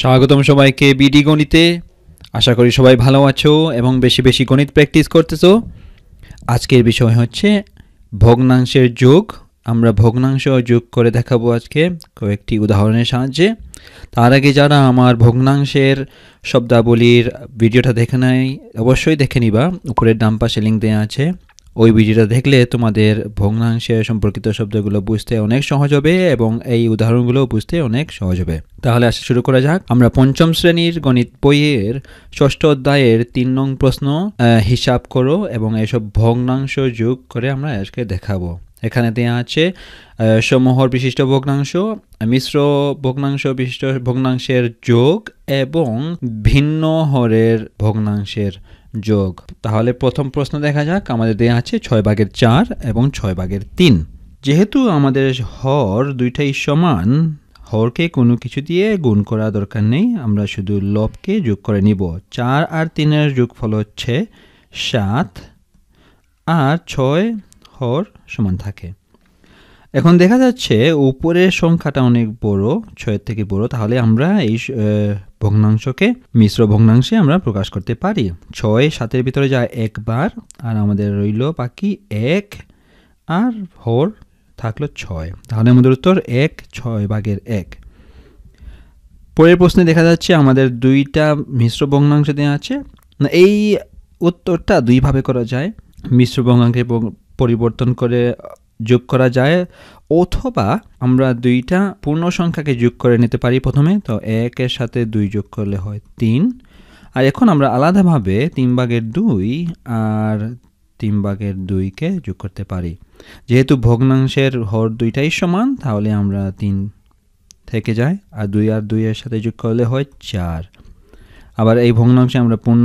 স্বাগতম সবাইকে বিডি গণিতে আশা করি সবাই ভালো আছো এবং বেশি বেশি গণিত প্র্যাকটিস করতেছো আজকের বিষয় হচ্ছে ভগ্নাংশের যোগ আমরা ভগ্নাংশ যোগ করে দেখাবো আজকে কয়েকটি উদাহরণের সাহায্যে তার আগে যারা আমার ভগ্নাংশের শব্দাবলীর ভিডিওটা দেখে নেয় অবশ্যই দেখে নিবা উপরের ডাম্পাসে লিঙ্ক দেওয়া আছে ওই ভিডিওটা দেখলে তোমাদের ভগ্নাংশে সম্পর্কিত শব্দগুলো বুঝতে অনেক সহজ হবে এবং এই উদাহরণগুলো বুঝতে অনেক সহজ হবে তাহলে আসা শুরু করা যাক আমরা পঞ্চম শ্রেণীর গণিত বইয়ের ষষ্ঠ অধ্যায়ের তিন নং প্রশ্ন হিসাব করো এবং এসব ভগ্নাংশ যোগ করে আমরা আজকে দেখাবো এখানে দেওয়া আছে সমহর বিশিষ্ট ভগ্নাংশ মিশ্র ভগ্নাংশ বিশিষ্ট ভগ্নাংশের যোগ এবং ভিন্ন হরের ভগ্নাংশের যোগ তাহলে প্রথম প্রশ্ন দেখা যাক আমাদের দেয়া আছে ছয় ভাগের চার এবং ছয় ভাগের তিন যেহেতু আমাদের হর দুইটাই সমান হরকে কোনো কিছু দিয়ে গুণ করা দরকার নেই আমরা শুধু লবকে যোগ করে নিব চার আর তিনের যোগফল হচ্ছে সাত আর ছয় হর সমান থাকে এখন দেখা যাচ্ছে উপরের সংখ্যাটা অনেক বড় ছয়ের থেকে বড় তাহলে আমরা এই ভগ্নাংশকে মিশ্র ভগ্নাংশে আমরা প্রকাশ করতে পারি ছয় সাতের ভিতরে যায় একবার আর আমাদের রইল বাকি এক আর ভোর থাকলো ছয় তাহলে আমাদের উত্তর এক ছয় ভাগের এক পরের প্রশ্নে দেখা যাচ্ছে আমাদের দুইটা মিশ্র ভগ্নাংশ দেওয়া আছে না এই উত্তরটা দুইভাবে করা যায় মিশ্র ভগ্নাংশে পরিবর্তন করে যোগ করা যায় অথবা আমরা দুইটা পূর্ণ সংখ্যাকে যোগ করে নিতে পারি প্রথমে তো একের সাথে দুই যোগ করলে হয় তিন আর এখন আমরা আলাদাভাবে তিন ভাগের দুই আর তিন ভাগের দুইকে যোগ করতে পারি যেহেতু ভগ্নাংশের হর দুইটাই সমান তাহলে আমরা তিন থেকে যায় আর দুই আর দুইয়ের সাথে যোগ করলে হয় চার আবার এই ভগ্নাংশে আমরা পূর্ণ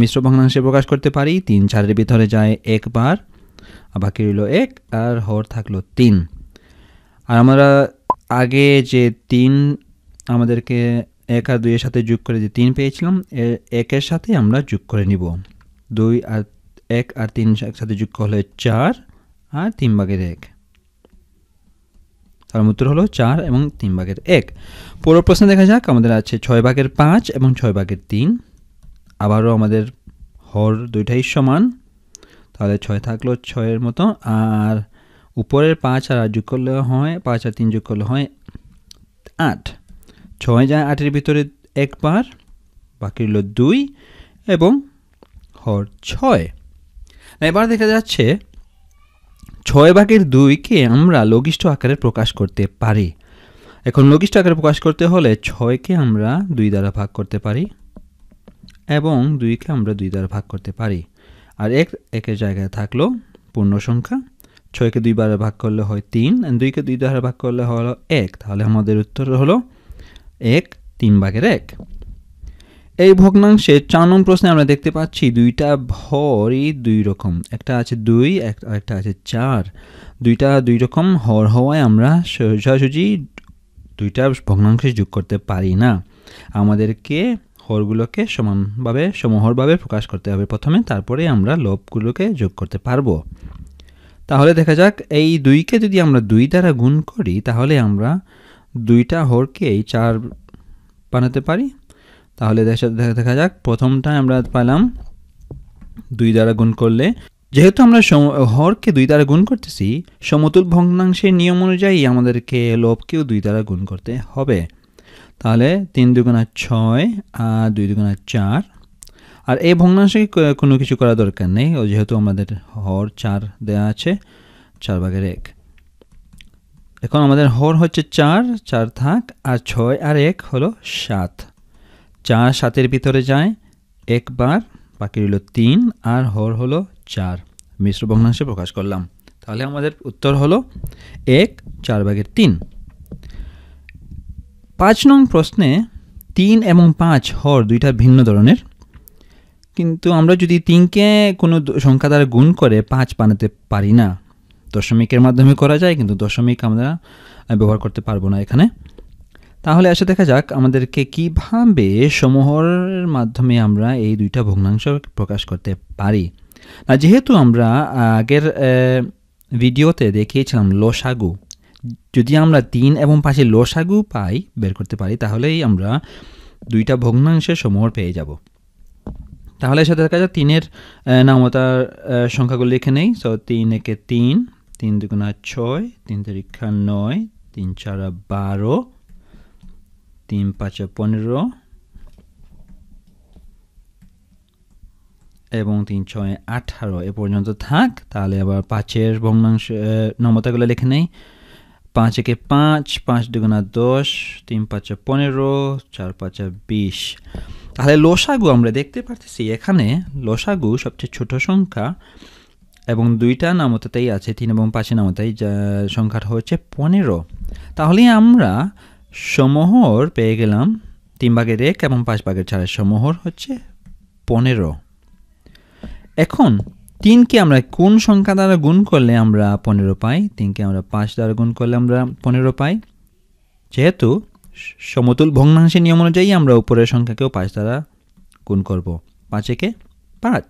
মিশ্র ভগ্নাংশে প্রকাশ করতে পারি তিন চারের ভিতরে যায় একবার বাকি রইল এক আর হর থাকলো তিন আর আমরা আগে যে তিন আমাদেরকে এক আর দুইয়ের সাথে যোগ করে যে তিন পেয়েছিলাম এর একের সাথে আমরা যোগ করে নিব দুই আর এক আর তিন একসাথে যোগ হলে চার আর তিন ভাগের এক তার মানে উত্তর হলো চার এবং তিন ভাগের এক পুরো প্রশ্নে দেখা যাক আমাদের আছে ছয় ভাগের পাঁচ এবং ছয় ভাগের তিন আবারও আমাদের হর দুইটাই সমান তাহলে ছয় থাকলো ছয়ের মতো আর উপরের পাঁচ আর আট যোগ করলে হয় পাঁচ আর তিন যোগ করলে হয় আট ছয় যায় আটের ভিতরে একবার বাকি রইল দুই এবং হর ছয় এবার দেখা যাচ্ছে ছয় ভাগের দুইকে আমরা লঘিষ্ঠ আকারে প্রকাশ করতে পারি এখন লঘিষ্ঠ আকারে প্রকাশ করতে হলে ছয়কে আমরা দুই দ্বারা ভাগ করতে পারি এবং দুইকে আমরা দুই দ্বারা ভাগ করতে পারি আর এক একের জায়গায় থাকলো পূর্ণ সংখ্যা ছয়কে দুইবার ভাগ করলে হয় তিন দুইকে দুই দ্বারা ভাগ করলে হলো এক তাহলে আমাদের উত্তর হলো এক তিন ভাগের এক এই ভগ্নাংশে চার নম্বর প্রশ্নে আমরা দেখতে পাচ্ছি দুইটা ভরই দুই রকম একটা আছে দুই একটা আছে চার দুইটা দুই রকম হর হওয়ায় আমরা সোজাসুজি দুইটা ভগ্নাংশে যোগ করতে পারি না আমাদেরকে হরগুলোকে সমানভাবে সমহরভাবে প্রকাশ করতে হবে প্রথমে তারপরে আমরা লোভগুলোকে যোগ করতে পারবো তাহলে দেখা যাক এই দুইকে যদি আমরা দুই দ্বারা গুণ করি তাহলে আমরা দুইটা হরকেই চার বানাতে পারি তাহলে দেখা যাক প্রথমটায় আমরা পেলাম দুই দ্বারা গুণ করলে যেহেতু আমরা হরকে দুই দ্বারা গুণ করতেছি সমতুল ভগ্নাংশের নিয়ম অনুযায়ী আমাদেরকে লোভকেও দুই দ্বারা গুণ করতে হবে তাহলে তিন দুগুণা ছয় আর দুই দুগুণা চার আর এই ভগ্নাংশে কোনো কিছু করা দরকার নেই ও যেহেতু আমাদের হর চার দেয়া আছে চার ভাগের এক এখন আমাদের হর হচ্ছে চার চার থাক আর ছয় আর এক হলো সাত চার সাতের ভিতরে যায় একবার বাকি রইল তিন আর হর হলো চার মিশ্র ভগ্নাংশে প্রকাশ করলাম তাহলে আমাদের উত্তর হলো এক চার ভাগের তিন পাঁচ নং প্রশ্নে তিন এবং পাঁচ হর দুইটা ভিন্ন ধরনের কিন্তু আমরা যদি তিনকে কোনো সংখ্যা দ্বারা গুণ করে পাঁচ বানাতে পারি না দশমিকের মাধ্যমে করা যায় কিন্তু দশমিক আমরা ব্যবহার করতে পারবো না এখানে তাহলে আসে দেখা যাক আমাদেরকে কীভাবে সমূহের মাধ্যমে আমরা এই দুইটা ভগ্নাংশ প্রকাশ করতে পারি না যেহেতু আমরা আগের ভিডিওতে দেখিয়েছিলাম লসাগু যদি আমরা তিন এবং পাঁচে লোসাগু পাই বের করতে পারি তাহলেই আমরা দুইটা ভগ্নাংশের সমূহ পেয়ে যাব তাহলে সাথে দেখা যায় তিনের নামতার সংখ্যাগুলো লিখে নেই সো তিন একে তিন তিন দুগুণা ছয় তিন তারিখা নয় তিন চারা বারো তিন পাঁচে পনেরো এবং তিন ছয় আঠারো এ পর্যন্ত থাক তাহলে আবার পাঁচের ভগ্নাংশ নমতাগুলো লিখে নেই পাঁচ একে পাঁচ পাঁচ দুগুণা দশ তিন পাঁচে পনেরো চার পাঁচে বিশ তাহলে লোসাগু আমরা দেখতে পারতেছি এখানে লোসাগু সবচেয়ে ছোট সংখ্যা এবং দুইটা নামতাতেই আছে তিন এবং পাঁচে নামতাই সংখ্যাটা হচ্ছে পনেরো তাহলে আমরা সমহর পেয়ে গেলাম তিন ভাগের এক এবং পাঁচ ভাগের চারের সমহর হচ্ছে পনেরো এখন তিনকে আমরা কোন সংখ্যা দ্বারা গুণ করলে আমরা পনেরো পাই তিনকে আমরা পাঁচ দ্বারা গুণ করলে আমরা পনেরো পাই যেহেতু সমতুল ভগ্নাংশের নিয়ম অনুযায়ী আমরা উপরের সংখ্যাকেও পাঁচ দ্বারা গুণ করব পাঁচ একে পাঁচ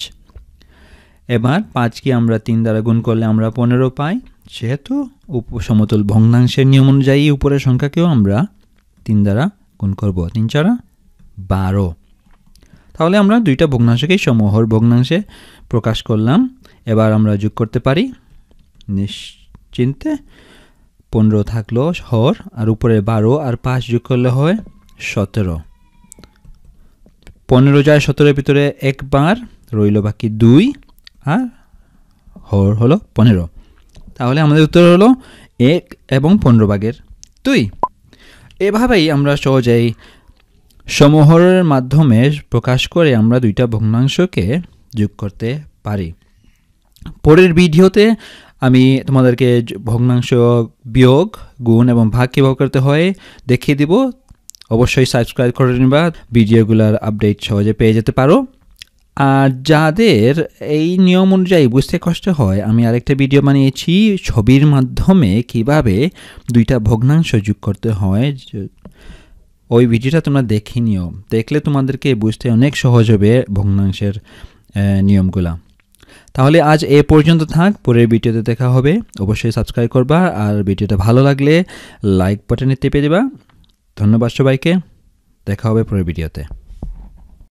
এবার পাঁচকে আমরা তিন দ্বারা গুণ করলে আমরা পনেরো পাই যেহেতু উপ সমতুল ভগ্নাংশের নিয়ম অনুযায়ী উপরের সংখ্যাকেও আমরা তিন দ্বারা গুণ করব তিন চারা বারো তাহলে আমরা দুইটা ভগ্নাংশকেই সমহর ভগ্নাংশে প্রকাশ করলাম এবার আমরা যোগ করতে পারি নিশ্চিন্তে পনেরো থাকলো হর আর উপরে বারো আর পাঁচ যোগ করলে হয় সতেরো পনেরো যায় সতেরোর ভিতরে একবার রইল বাকি দুই আর হর হলো পনেরো তাহলে আমাদের উত্তর হলো এক এবং পনেরো ভাগের দুই এভাবেই আমরা সহজেই সমহরের মাধ্যমে প্রকাশ করে আমরা দুইটা ভগ্নাংশকে যোগ করতে পারি পরের ভিডিওতে আমি তোমাদেরকে ভগ্নাংশ বিয়োগ গুণ এবং ভাগ কীভাবে করতে হয় দেখিয়ে দিব অবশ্যই সাবস্ক্রাইব করে নিবা ভিডিওগুলোর আপডেট সহজে পেয়ে যেতে পারো আর যাদের এই নিয়ম অনুযায়ী বুঝতে কষ্ট হয় আমি আরেকটা ভিডিও বানিয়েছি ছবির মাধ্যমে কিভাবে দুইটা ভগ্নাংশ যোগ করতে হয় ওই ভিডিওটা তোমরা দেখে নিও দেখলে তোমাদেরকে বুঝতে অনেক সহজ হবে ভগ্নাংশের নিয়মগুলা তাহলে আজ এ পর্যন্ত থাক পরের ভিডিওতে দেখা হবে অবশ্যই সাবস্ক্রাইব করবা আর ভিডিওটা ভালো লাগলে লাইক বাটনে টিপে দেবা ধন্যবাদ সবাইকে দেখা হবে পরের ভিডিওতে